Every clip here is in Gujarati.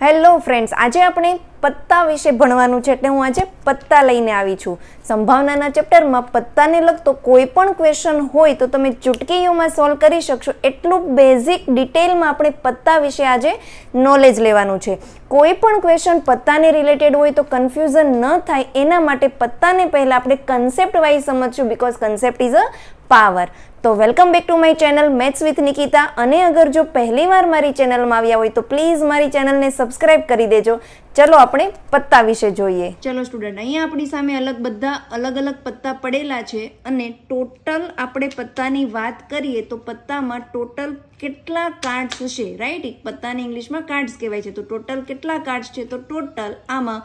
હેલો ફ્રેન્ડ્સ આજે આપણે પત્તા વિશે ભણવાનું છે એટલે હું આજે પત્તા લઈને આવી છું સંભાવનાના ચેપ્ટરમાં પત્તાને લગતો કોઈ પણ ક્વેશ્ચન હોય તો તમે ચૂટકીઓમાં સોલ્વ કરી શકશો એટલું બેઝિક ડિટેલમાં આપણે પત્તા વિશે આજે નોલેજ લેવાનું છે કોઈ પણ ક્વેશ્ચન પત્તાને રિલેટેડ હોય તો કન્ફ્યુઝન ન થાય એના માટે પત્તાને પહેલાં આપણે કન્સેપ્ટ વાઇઝ સમજશું because concept is a power તો welcome back to my channel maths with Nikita અને અગર જો પહેલીવાર મારી ચેનલમાં આવ્યા હોય તો પ્લીઝ મારી ચેનલને સબસ્ક્રાઇબ કરી દેજો ચલો આપણે પત્તા વિશે જોઈએ ચલો સ્ટુડન્ટ અહીંયા આપણી સામે અલગ બધા અલગ અલગ પત્તા પડેલા છે અને ટોટલ આપણે પત્તાની વાત કરીએ તો પત્તામાં ટોટલ કેટલા કાર્ડ્સ હશે રાઈટ પત્તાને ઇંગ્લિશમાં કાર્ડ્સ કહેવાય છે તો ટોટલ કેટલા કાર્ડ્સ છે તો ટોટલ આમાં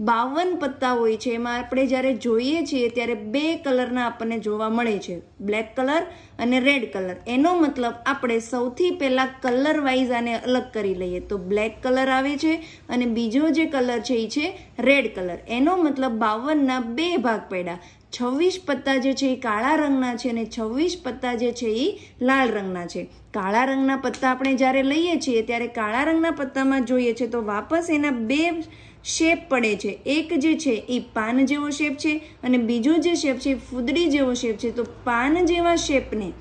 બાવન પત્તા હોય છે એમાં આપણે જ્યારે જોઈએ છીએ ત્યારે બે કલરના આપણને જોવા મળે છે બ્લેક કલર અને રેડ કલર એનો મતલબ આપણે સૌથી પહેલાં કલર વાઇઝ આને અલગ કરી લઈએ તો બ્લેક કલર આવે છે અને બીજો જે કલર છે એ છે રેડ કલર એનો મતલબ બાવનના બે ભાગ પડ્યા છવ્વીસ પત્તા જે છે એ કાળા રંગના છે અને છવ્વીસ પત્તા જે છે એ લાલ રંગના છે કાળા રંગના પત્તા આપણે જ્યારે લઈએ છીએ ત્યારે કાળા રંગના પત્તામાં જોઈએ છે તો વાપસ એના બે શેપ પડે છે એક જે છે એ પાન જેવો શેપ છે અને બીજો જે શેપ છે એ ફૂદડી જેવો શેપ છે તો પાન જેવા શેપને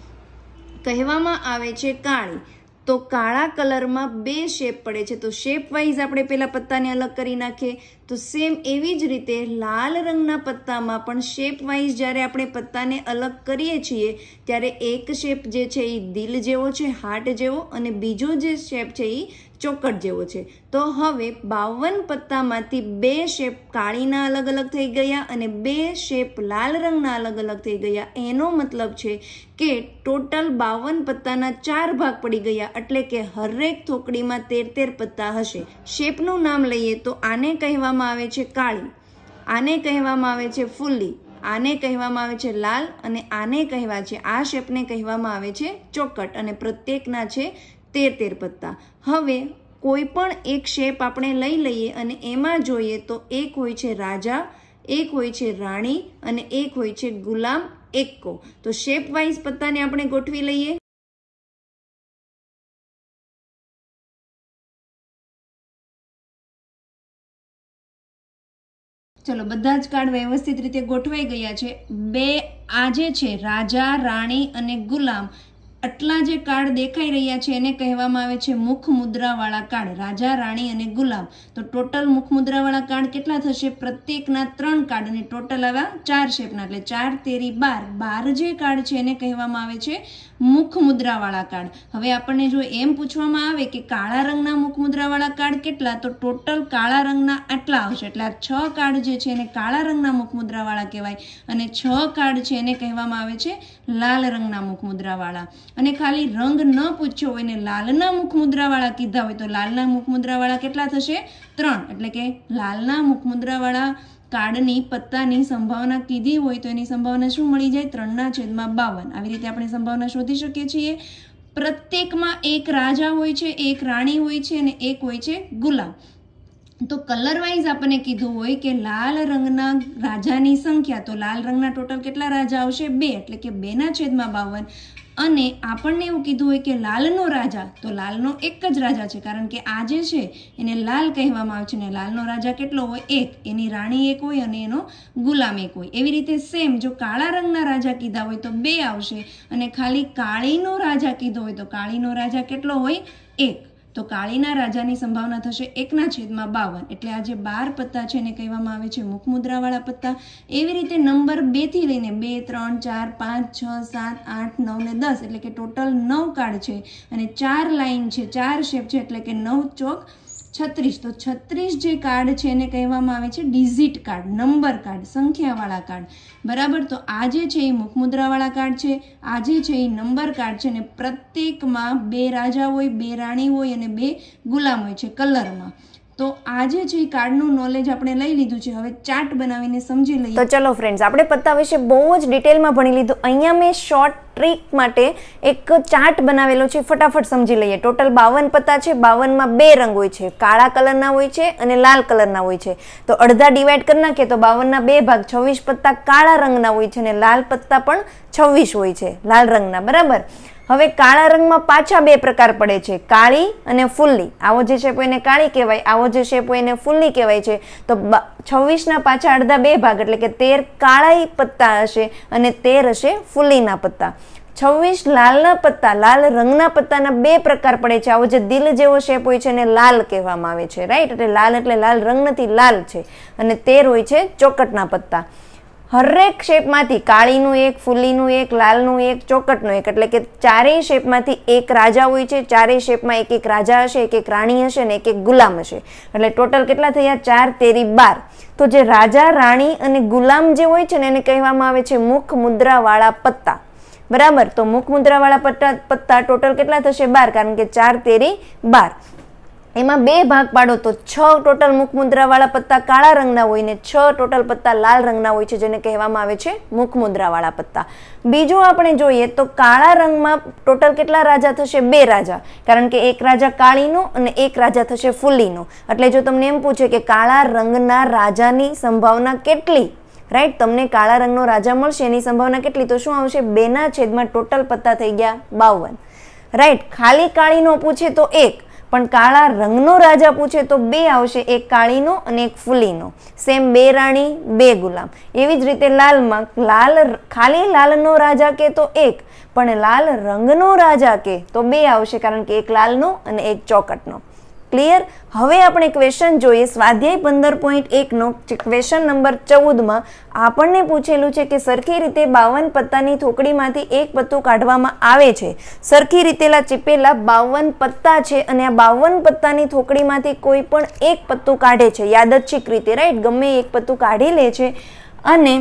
કહેવામાં આવે છે કાળી તો કાળા કલરમાં બે શેપ પડે છે તો શેપ વાઇઝ આપણે પહેલાં પત્તાને અલગ કરી નાખીએ તો સેમ એવી જ રીતે લાલ રંગના પત્તામાં પણ શેપ વાઇઝ જ્યારે આપણે પત્તાને અલગ કરીએ છીએ ત્યારે એક શેપ જે છે એ દિલ જેવો છે હાર્ટ જેવો અને બીજો જે શેપ છે એ ચોકટ જેવો છે તો હવે બાવન પત્તામાંથી બે શેપ કાળીના અલગ અલગ થઈ ગયા અને બે શેપ લાલ રંગના અલગ અલગ થઈ ગયા એનો મતલબ છે કે ટોટલ બાવન પત્તાના ચાર ભાગ પડી ગયા એટલે કે હરેક થોકડીમાં તેર તેર પત્તા હશે શેપનું નામ લઈએ તો આને કહેવામાં આવે છે કાળી આને કહેવામાં આવે છે ફુલ્લી આને કહેવામાં આવે છે લાલ અને આને કહેવા છે આ શેપને કહેવામાં આવે છે ચોકટ અને પ્રત્યેકના છે તેર તેર પત્તા હવે કોઈ પણ એક શેપ આપણે લઈ લઈએ અને એમાં જોઈએ તો એક હોય છે રાજા એક હોય છે રાણી અને એક હોય છે ગુલામ એક્કો તો શેપ વાઇઝ પત્તાને આપણે ગોઠવી લઈએ ચલો બધા જ કાર્ડ વ્યવસ્થિત રીતે ગોઠવાઈ ગયા છે બે આજે છે રાજા રાણી અને ગુલામ આટલા જે કાર્ડ દેખાઈ રહ્યા છે એને કહેવામાં આવે છે મુખ મુદ્રાવાળા કાર્ડ રાજા રાણી અને ગુલાબ તો ટોટલ મુખ મુદ્રાવાળા કાર્ડ કેટલા થશે પ્રત્યેકના ત્રણ કાર્ડ અને ટોટલ આવા ચાર શેપના એટલે ચાર તેરી બાર બાર જે કાર્ડ છે એને કહેવામાં આવે છે મુખ મુદ્રાવાળા કાર્ડ હવે આપણને જો એમ પૂછવામાં આવે કે કાળા રંગના મુખ મુદ્રાવાળા કાર્ડ કેટલા તો ટોટલ કાળા રંગના આટલા આવશે એટલે આ છ કાર્ડ જે છે એને કાળા રંગના મુખ મુદ્રાવાળા કહેવાય અને છ કાર્ડ છે એને કહેવામાં આવે છે લાલ રંગના મુખ મુદ્રાવાળા અને ખાલી રંગ ન પૂછ્યો હોય ને લાલના મુખ મુદ્રાવાળા કીધા હોય તો લાલના મુખ મુદ્રાવાળા કેટલા થશે ત્રણ એટલે કે લાલના મુખ મુદ્રાવાળા કાર્ડની પત્તાની સંભાવના કીધી હોય તો એની સંભાવના શું મળી જાય ત્રણના છેદમાં બાવન આવી રીતે આપણે સંભાવના શોધી શકીએ છીએ પ્રત્યેકમાં એક રાજા હોય છે એક રાણી હોય છે અને એક હોય છે ગુલાબ તો કલરવાઇઝ વાઇઝ આપણને કીધું હોય કે લાલ રંગના રાજાની સંખ્યા તો લાલ રંગના ટોટલ કેટલા રાજા આવશે બે એટલે કે બેના છેદમાં બાવન અને આપણને એવું કીધું હોય કે લાલનો રાજા તો લાલનો એક જ રાજા છે કારણ કે આ જે છે એને લાલ કહેવામાં આવે છે ને લાલનો રાજા કેટલો હોય એક એની રાણી એક હોય અને એનો ગુલામ એક હોય એવી રીતે સેમ જો કાળા રંગના રાજા કીધા હોય તો બે આવશે અને ખાલી કાળીનો રાજા કીધો હોય તો કાળીનો રાજા કેટલો હોય એક તો કાળીના રાજાની સંભાવના થશે એકના છેદમાં બાવન એટલે આ જે બાર પત્તા છે એને કહેવામાં આવે છે મુખમુદ્રાવાળા પત્તા એવી રીતે નંબર બેથી લઈને બે ત્રણ ચાર પાંચ છ સાત આઠ નવ ને દસ એટલે કે ટોટલ નવ કાર્ડ છે અને ચાર લાઇન છે ચાર શેપ છે એટલે કે નવ ચોક છત્રીસ તો છત્રીસ જે કાર્ડ છે એને કહેવામાં આવે છે ડિઝિટ કાર્ડ નંબર કાર્ડ સંખ્યાવાળા કાર્ડ બરાબર તો આ જે છે એ મુખમુદ્રાવાળા કાર્ડ છે આ જે છે એ નંબર કાર્ડ છે અને પ્રત્યેકમાં બે રાજા હોય બે રાણી હોય અને બે ગુલામ હોય છે કલરમાં તો આજે જે કાર્ડનું નોલેજ આપણે લઈ લીધું છે હવે ચાર્ટ બનાવીને સમજી લઈએ તો ચલો ફ્રેન્ડ્સ આપણે પત્તા વિશે બહુ જ ડિટેલમાં ભણી લીધું અહીંયા મેં શોર્ટ ટ્રીક માટે એક ચાર્ટ બનાવેલો છે ફટાફટ સમજી લઈએ ટોટલ બાવન પત્તા છે બાવનમાં બે રંગ હોય છે કાળા કલરના હોય છે અને લાલ કલરના હોય છે તો અડધા ડિવાઈડ કરી નાખીએ તો બાવનના બે ભાગ છવ્વીસ પત્તા કાળા રંગના હોય છે અને લાલ પત્તા પણ છવ્વીસ હોય છે લાલ રંગના બરાબર હવે કાળા રંગમાં પાછા બે પ્રકાર પડે છે કાળી અને ફૂલ્લી આવો જે શેપ હોય એને કાળી કહેવાય આવો જે શેપ હોય એને ફૂલ્લી કહેવાય છે તો છવ્વીસના પાછા અડધા બે ભાગ એટલે કે તેર કાળા પત્તા હશે અને તેર હશે ફૂલ્લીના પત્તા છવ્વીસ લાલના પત્તા લાલ રંગના પત્તાના બે પ્રકાર પડે છે આવો જે દિલ જેવો શેપ હોય છે એને લાલ કહેવામાં આવે છે રાઈટ એટલે લાલ એટલે લાલ રંગ નથી લાલ છે અને તેર હોય છે ચોકટના પત્તા હરેક શેપમાંથી કાળીનું એક ફૂલીનું એક લાલનું એક ચોકટનું એક એટલે કે ચારેય શેપમાંથી એક રાજા હોય છે ચારેય શેપમાં એક એક રાજા હશે એક એક રાણી હશે ને એક એક ગુલામ હશે એટલે ટોટલ કેટલા થયા ચાર તેરી બાર તો જે રાજા રાણી અને ગુલામ જે હોય છે ને એને કહેવામાં આવે છે મુખ મુદ્રાવાળા પત્તા બરાબર તો મુખ મુદ્રાવાળા પત્તા પત્તા ટોટલ કેટલા થશે બાર કારણ કે ચાર તેરી બાર એમાં બે ભાગ પાડો તો છ ટોટલ મુખમુદ્રાવાળા પત્તા કાળા રંગના હોય ને છ ટોટલ પત્તા લાલ રંગના હોય છે જેને કહેવામાં આવે છે મુખમુદ્રાવાળા પત્તા બીજું આપણે જોઈએ તો કાળા રંગમાં ટોટલ કેટલા રાજા થશે બે રાજા કારણ કે એક રાજા કાળીનો અને એક રાજા થશે ફૂલીનો એટલે જો તમને એમ પૂછે કે કાળા રંગના રાજાની સંભાવના કેટલી રાઈટ તમને કાળા રંગનો રાજા મળશે એની સંભાવના કેટલી તો શું આવશે બેના છેદમાં ટોટલ પત્તા થઈ ગયા બાવન રાઈટ ખાલી કાળીનો પૂછે તો એક પણ કાળા રંગનો રાજા પૂછે તો બે આવશે એક કાળીનો અને એક ફૂલીનો સેમ બે રાણી બે ગુલામ એવી જ રીતે લાલમાં લાલ ખાલી લાલનો રાજા કે તો એક પણ લાલ રંગનો રાજા કે તો બે આવશે કારણ કે એક લાલનો અને એક ચોકટનો ક્લિયર હવે આપણે ક્વેશ્ચન જોઈએ સ્વાધ્યાય પંદર પોઈન્ટ એકનો ક્વેશ્ચન નંબર ચૌદમાં આપણને પૂછેલું છે કે સરખી રીતે બાવન પત્તાની થોકડીમાંથી એક પત્તું કાઢવામાં આવે છે સરખી રીતેલા ચીપેલા બાવન પત્તા છે અને આ બાવન પત્તાની થોકડીમાંથી કોઈ પણ એક પત્તું કાઢે છે યાદચ્છિક રીતે રાઈટ ગમે એક પત્તું કાઢી લે છે અને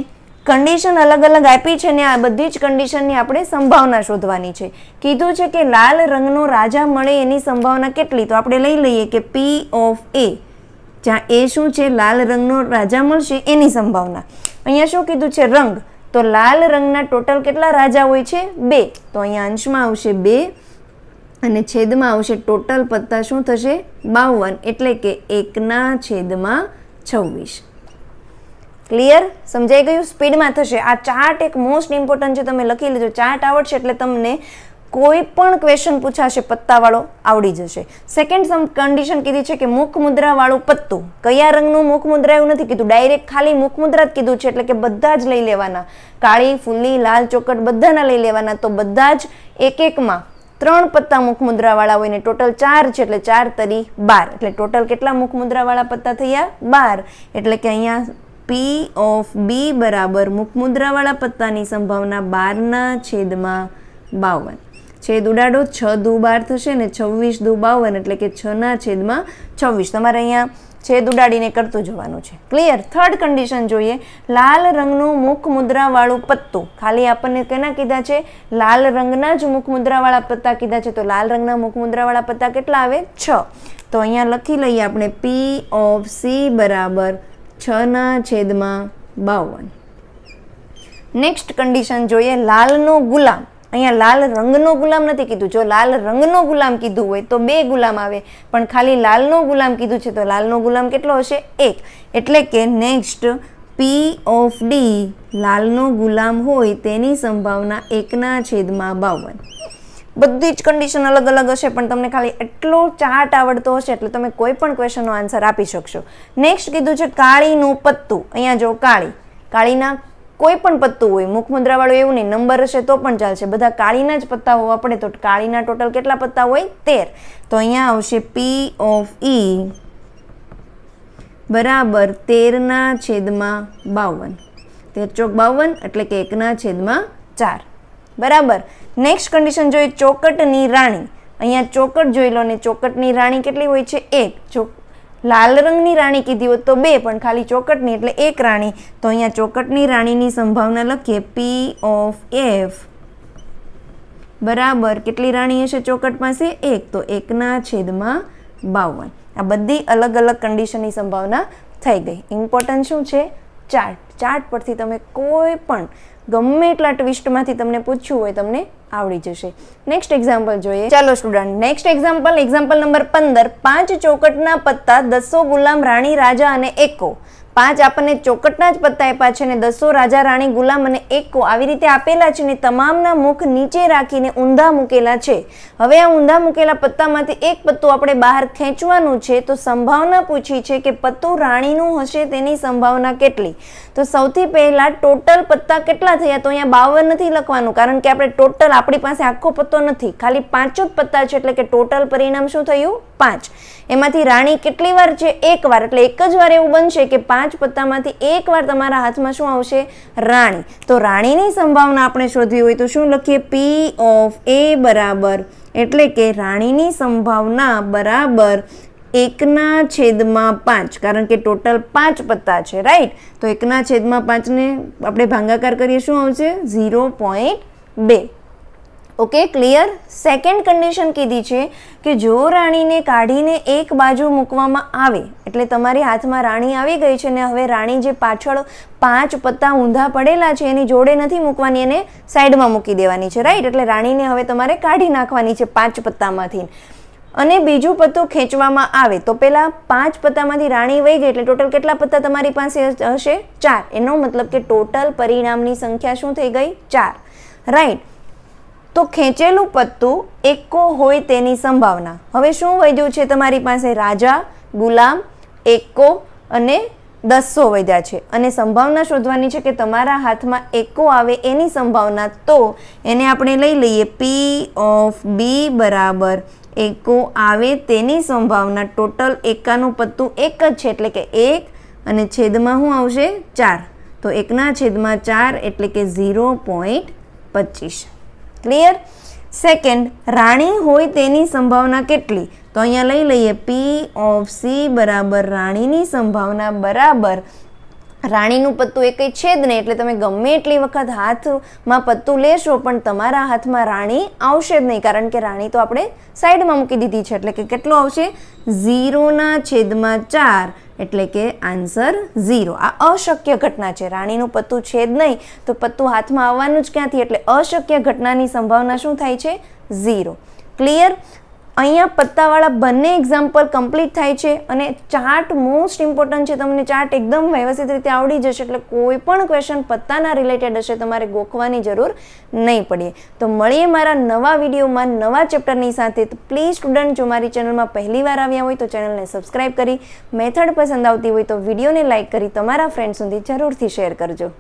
કન્ડિશન અલગ અલગ આપી છે ને આ બધી જ કન્ડિશનની આપણે સંભાવના શોધવાની છે કીધું છે કે લાલ રંગનો રાજા મળે એની સંભાવના કેટલી તો આપણે લઈ લઈએ કે પી ઓફ એ જ્યાં એ શું છે લાલ રંગનો રાજા મળશે એની સંભાવના અહીંયા શું કીધું છે રંગ તો લાલ રંગના ટોટલ કેટલા રાજા હોય છે બે તો અહીંયા અંશમાં આવશે બે અને છેદમાં આવશે ટોટલ પત્તા શું થશે બાવન એટલે કે એકના છેદમાં છવ્વીસ ક્લિયર સમજાઈ ગયું સ્પીડમાં થશે આ ચાર્ટ એક મોસ્ટ ઇમ્પોર્ટન્ટ છે તમે લખી લેજો ચાર્ટ આવડશે એટલે તમને કોઈ પણ ક્વેશ્ચન પૂછાશે પત્તાવાળો આવડી જશે સેકન્ડ સમ કન્ડિશન કીધી છે કે મુખ મુદ્રાવાળું પત્તું કયા રંગનું મુખ મુદ્રા એવું નથી કીધું ડાયરેક્ટ ખાલી મુખ મુદ્રા જ કીધું છે એટલે કે બધા જ લઈ લેવાના કાળી ફૂલી લાલ ચોકટ બધાના લઈ લેવાના તો બધા જ એક એકમાં ત્રણ પત્તા મુખ મુદ્રાવાળા હોય ને ટોટલ ચાર છે એટલે ચાર તરી બાર એટલે ટોટલ કેટલા મુખ મુદ્રાવાળા પત્તા થયા બાર એટલે કે અહીંયા પી ઓફ બી બરાબર મુખમુદ્રાવાળા પત્તાની સંભાવના બારના છેદમાં બાવન છેદ ઉડાડો છ દુ બાર થશે ને છવ્વીસ દુ બાવન એટલે કે છના છેદમાં છવ્વીસ તમારે અહીંયા છેદ ઉડાડીને કરતું જવાનું છે ક્લિયર થર્ડ કન્ડિશન જોઈએ લાલ રંગનું મુખ મુદ્રાવાળું પત્તું ખાલી આપણને કેના કીધા છે લાલ રંગના જ મુખ મુદ્રાવાળા પત્તા કીધા છે તો લાલ રંગના મુખ મુદ્રાવાળા પત્તા કેટલા આવે છ તો અહીંયા લખી લઈએ આપણે પી ઓફ સી બરાબર છના છેદમાં બાવન નેક્સ્ટ કન્ડિશન જોઈએ લાલનો ગુલામ અહીંયા લાલ રંગનો ગુલામ નથી કીધું જો લાલ રંગનો ગુલામ કીધું હોય તો બે ગુલામ આવે પણ ખાલી લાલનો ગુલામ કીધું છે તો લાલનો ગુલામ કેટલો હશે એક એટલે કે નેક્સ્ટ પી ઓફ ડી લાલનો ગુલામ હોય તેની સંભાવના એકના છેદમાં બાવન બધી જ કન્ડિશન અલગ અલગ હશે પણ તમને ખાલી એટલો ચાર્ટ આવડતો હશે એટલે તમે કોઈ પણ ક્વેશ્ચનનો આન્સર આપી શકશો નેક્સ્ટ કીધું છે કાળીનું પત્તું અહીંયા જો કાળી કાળીના કોઈ પણ પત્તું હોય મુખ એવું નહીં નંબર હશે તો પણ ચાલશે બધા કાળીના જ પત્તા હોવા પડે તો કાળીના ટોટલ કેટલા પત્તા હોય તેર તો અહીંયા આવશે પી ઓફ ઈ બરાબર તેરના છેદમાં બાવન તેર ચોક બાવન એટલે કે એકના છેદમાં ચાર બરાબર નેક્સ્ટ કન્ડિશન જોઈએ ચોકટની રાણી અહીંયા ચોકટ જોઈ લો ને ચોકટની રાણી કેટલી હોય છે એક જો લાલ રંગની રાણી કીધી હોત તો બે પણ ખાલી ચોકટની એટલે એક રાણી તો અહીંયા ચોકટની રાણીની સંભાવના લખીએ પી ઓફ એફ બરાબર કેટલી રાણી હશે ચોકટ પાસે એક તો એકના છેદમાં બાવન આ બધી અલગ અલગ કન્ડિશનની સંભાવના થઈ ગઈ ઇમ્પોર્ટન્ટ શું છે ચાર્ટ ચાર્ટ પરથી તમે કોઈ પણ ગમે એટલા ટ્વિસ્ટમાંથી તમને પૂછ્યું હોય તમને આવડી જશે નેક્સ્ટ એક્ઝામ્પલ જોઈએ ચાલો student next example example number પંદર પાંચ ચોકટના પત્તા દસો ગુલામ રાણી રાજા અને એકો પાંચ આપણને ચોકટના જ પત્તા આપ્યા છે અને દસો રાજા રાણી ગુલામ અને એકો આવી રીતે આપેલા છે ને તમામના મુખ નીચે રાખીને ઊંધા મૂકેલા છે હવે આ ઊંધા મૂકેલા પત્તામાંથી એક પત્તું આપણે બહાર ખેંચવાનું છે તો સંભાવના પૂછી છે કે પત્તું રાણીનું હશે તેની સંભાવના કેટલી તો સૌથી પહેલાં ટોટલ પત્તા કેટલા થયા તો અહીંયા બાવન નથી લખવાનું કારણ કે આપણે ટોટલ આપણી પાસે આખો પત્તો નથી ખાલી પાંચ જ પત્તા છે એટલે કે ટોટલ પરિણામ શું થયું પાંચ એમાંથી રાણી કેટલી વાર છે એક વાર એટલે એક જ વાર એવું બનશે કે પાંચ પાંચ પત્તામાંથી એકવાર તમારા હાથમાં શું આવશે રાણી તો રાણીની સંભાવના આપણે શોધવી હોય તો શું લખીએ પી ઓફ એ બરાબર એટલે કે રાણીની સંભાવના બરાબર એકના છેદમાં પાંચ કારણ કે ટોટલ પાંચ પત્તા છે રાઈટ તો એકના છેદમાં પાંચને આપણે ભાંગાકાર કરીએ શું આવશે ઝીરો પોઈન્ટ બે ઓકે ક્લિયર સેકન્ડ કન્ડિશન કીધી છે કે જો રાણીને કાઢીને એક બાજુ મૂકવામાં આવે એટલે તમારી હાથમાં રાણી આવી ગઈ છે ને હવે રાણી જે પાછળ પાંચ પત્તા ઊંધા પડેલા છે એની જોડે નથી મૂકવાની એને સાઈડમાં મૂકી દેવાની છે રાઈટ એટલે રાણીને હવે તમારે કાઢી નાખવાની છે પાંચ પત્તામાંથી અને બીજું પત્તો ખેંચવામાં આવે તો પેલા પાંચ પત્તામાંથી રાણી વહી ગઈ એટલે ટોટલ કેટલા પત્તા તમારી પાસે હશે ચાર એનો મતલબ કે ટોટલ પરિણામની સંખ્યા શું થઈ ગઈ ચાર રાઈટ તો ખેંચેલું પત્તું એકો હોય તેની સંભાવના હવે શું વધ્યું છે તમારી પાસે રાજા ગુલામ એકો અને દસો વધ્યા છે અને સંભાવના શોધવાની છે કે તમારા હાથમાં એકો આવે એની સંભાવના તો એને આપણે લઈ લઈએ પી ઓફ બી બરાબર એકો આવે તેની સંભાવના ટોટલ એકાનું પત્તું એક જ છે એટલે કે એક અને છેદમાં શું આવશે ચાર તો એકના છેદમાં ચાર એટલે કે ઝીરો પોઈન્ટ પચીસ ક્લિયર સેકન્ડ રાણી હોય તેની સંભાવના કેટલી તો અહીંયા લઈ લઈએ પી ઓફ સી બરાબર રાણીની સંભાવના બરાબર રાણીનું પત્તું એ કંઈ છે જ નહીં એટલે તમે ગમે એટલી વખત હાથમાં પત્તું લેશો પણ તમારા હાથમાં રાણી આવશે જ નહીં કારણ કે રાણી તો આપણે સાઈડમાં મૂકી દીધી છે એટલે કે કેટલું આવશે ઝીરોના છેદમાં ચાર એટલે કે આન્સર ઝીરો આ અશક્ય ઘટના છે રાણીનું પત્તું છે જ નહીં તો પત્તું હાથમાં આવવાનું જ ક્યાંથી એટલે અશક્ય ઘટનાની સંભાવના શું થાય છે ઝીરો ક્લિયર અહીંયા પત્તાવાળા બંને એક્ઝામ્પલ કમ્પ્લીટ થાય છે અને ચાર્ટ મોસ્ટ ઇમ્પોર્ટન્ટ છે તમને ચાર્ટ એકદમ વ્યવસ્થિત રીતે આવડી જશે એટલે કોઈ પણ ક્વેશ્ચન પત્તાના રિલેટેડ હશે તમારે ગોખવાની જરૂર નહીં પડે તો મળીએ મારા નવા વિડીયોમાં નવા ચેપ્ટરની સાથે પ્લીઝ સ્ટુડન્ટ જો મારી ચેનલમાં પહેલી વાર આવ્યા હોય તો ચેનલને સબસ્ક્રાઈબ કરી મેથડ પસંદ આવતી હોય તો વિડીયોને લાઇક કરી તમારા ફ્રેન્ડ સુધી જરૂરથી શેર કરજો